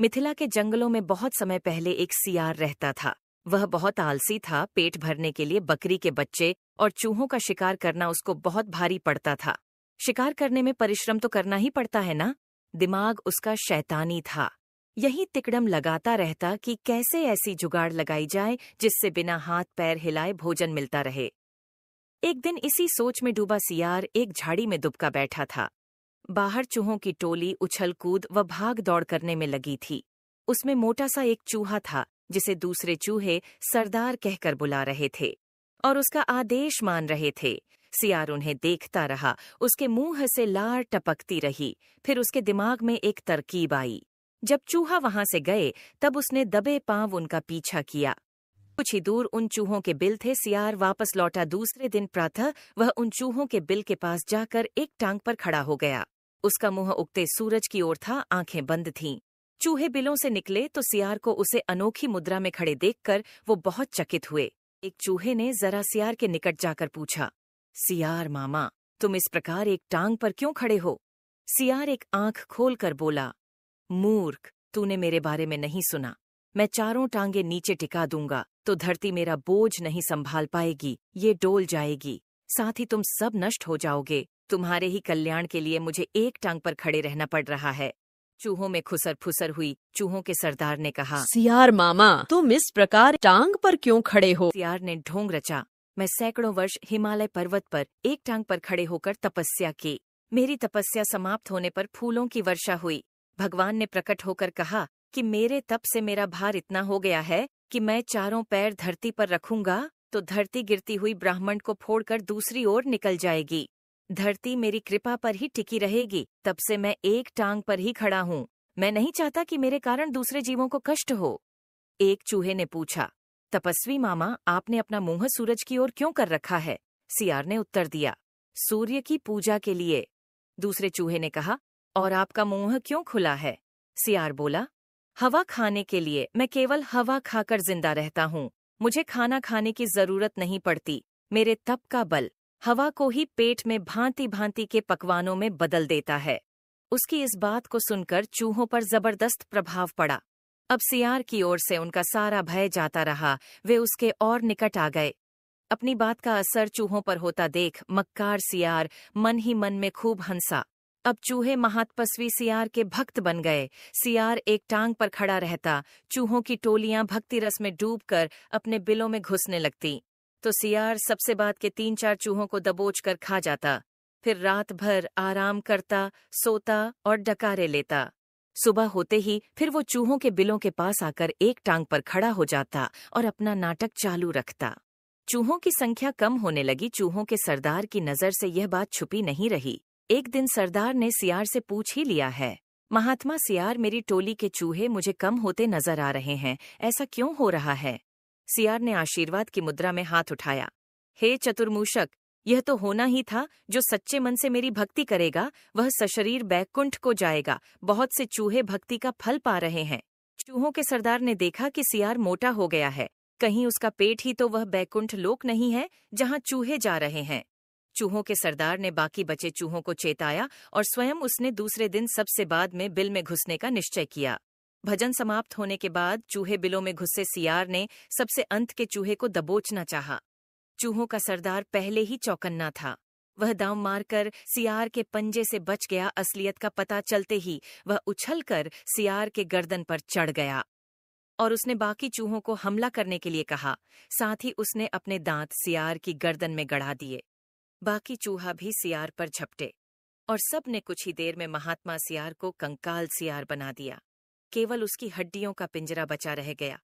मिथिला के जंगलों में बहुत समय पहले एक सियार रहता था वह बहुत आलसी था पेट भरने के लिए बकरी के बच्चे और चूहों का शिकार करना उसको बहुत भारी पड़ता था शिकार करने में परिश्रम तो करना ही पड़ता है ना दिमाग उसका शैतानी था यही तिकड़म लगाता रहता कि कैसे ऐसी जुगाड़ लगाई जाए जिससे बिना हाथ पैर हिलाए भोजन मिलता रहे एक दिन इसी सोच में डूबा सियार एक झाड़ी में दुबका बैठा था बाहर चूहों की टोली उछल कूद व भाग दौड़ करने में लगी थी उसमें मोटा सा एक चूहा था जिसे दूसरे चूहे सरदार कहकर बुला रहे थे और उसका आदेश मान रहे थे सियार उन्हें देखता रहा उसके मुंह से लार टपकती रही फिर उसके दिमाग में एक तरकीब आई जब चूहा वहां से गए तब उसने दबे पांव उनका पीछा किया कुछ ही दूर उन चूहों के बिल थे सियार वापस लौटा दूसरे दिन प्रातः वह उन चूहों के बिल के पास जाकर एक टांग पर खड़ा हो गया उसका मुंह उगते सूरज की ओर था आंखें बंद थीं चूहे बिलों से निकले तो सियार को उसे अनोखी मुद्रा में खड़े देखकर वो बहुत चकित हुए एक चूहे ने जरा सियार के निकट जाकर पूछा सियार मामा तुम इस प्रकार एक टांग पर क्यों खड़े हो सियार एक आंख खोलकर बोला मूर्ख तूने मेरे बारे में नहीं सुना मैं चारों टांगे नीचे टिका दूंगा तो धरती मेरा बोझ नहीं संभाल पाएगी ये डोल जाएगी साथ ही तुम सब नष्ट हो जाओगे तुम्हारे ही कल्याण के लिए मुझे एक टांग पर खड़े रहना पड़ रहा है चूहों में खुसर फुसर हुई चूहों के सरदार ने कहा सियार मामा तुम इस प्रकार टांग पर क्यों खड़े हो सियार ने ढोंग रचा मैं सैकड़ों वर्ष हिमालय पर्वत पर एक टांग पर खड़े होकर तपस्या की मेरी तपस्या समाप्त होने पर फूलों की वर्षा हुई भगवान ने प्रकट होकर कहा कि मेरे तप से मेरा भार इतना हो गया है कि मैं चारों पैर धरती पर रखूंगा तो धरती गिरती हुई ब्राह्मण को फोड़कर दूसरी ओर निकल जाएगी धरती मेरी कृपा पर ही टिकी रहेगी तब से मैं एक टांग पर ही खड़ा हूँ मैं नहीं चाहता कि मेरे कारण दूसरे जीवों को कष्ट हो एक चूहे ने पूछा तपस्वी मामा आपने अपना मुंह सूरज की ओर क्यों कर रखा है सियार ने उत्तर दिया सूर्य की पूजा के लिए दूसरे चूहे ने कहा और आपका मुंह क्यों खुला है सियार बोला हवा खाने के लिए मैं केवल हवा खाकर जिंदा रहता हूँ मुझे खाना खाने की जरूरत नहीं पड़ती मेरे तप का बल हवा को ही पेट में भांति भांति के पकवानों में बदल देता है उसकी इस बात को सुनकर चूहों पर जबरदस्त प्रभाव पड़ा अब सियार की ओर से उनका सारा भय जाता रहा वे उसके और निकट आ गए अपनी बात का असर चूहों पर होता देख मक्कार सियार मन ही मन में खूब हंसा अब चूहे महातपस्वी सियार के भक्त बन गए सियार एक टांग पर खड़ा रहता चूहों की टोलियां भक्ति रस में डूबकर अपने बिलों में घुसने लगती तो सियार सबसे बात के तीन चार चूहों को दबोच कर खा जाता फिर रात भर आराम करता सोता और डकारे लेता सुबह होते ही फिर वो चूहों के बिलों के पास आकर एक टांग पर खड़ा हो जाता और अपना नाटक चालू रखता चूहों की संख्या कम होने लगी चूहों के सरदार की नजर से यह बात छुपी नहीं रही एक दिन सरदार ने सियार से पूछ ही लिया है महात्मा सियार मेरी टोली के चूहे मुझे कम होते नजर आ रहे हैं ऐसा क्यों हो रहा है सियार ने आशीर्वाद की मुद्रा में हाथ उठाया हे चतुर्मूषक यह तो होना ही था जो सच्चे मन से मेरी भक्ति करेगा वह सशरीर बैकुंठ को जाएगा बहुत से चूहे भक्ति का फल पा रहे हैं चूहों के सरदार ने देखा कि सियार मोटा हो गया है कहीं उसका पेट ही तो वह बैकुंठ लोक नहीं है जहाँ चूहे जा रहे हैं चूहों के सरदार ने बाकी बचे चूहों को चेताया और स्वयं उसने दूसरे दिन सबसे बाद में बिल में घुसने का निश्चय किया भजन समाप्त होने के बाद चूहे बिलों में घुसे सियार ने सबसे अंत के चूहे को दबोचना चाहा। चूहों का सरदार पहले ही चौकन्ना था वह दाव मारकर सियार के पंजे से बच गया असलियत का पता चलते ही वह उछलकर सियार के गर्दन पर चढ़ गया और उसने बाकी चूहों को हमला करने के लिए कहा साथ ही उसने अपने दांत सियार की गर्दन में गढ़ा दिए बाकी चूहा भी सियार पर झपटे और सब ने कुछ ही देर में महात्मा सियार को कंकाल सियार बना दिया केवल उसकी हड्डियों का पिंजरा बचा रह गया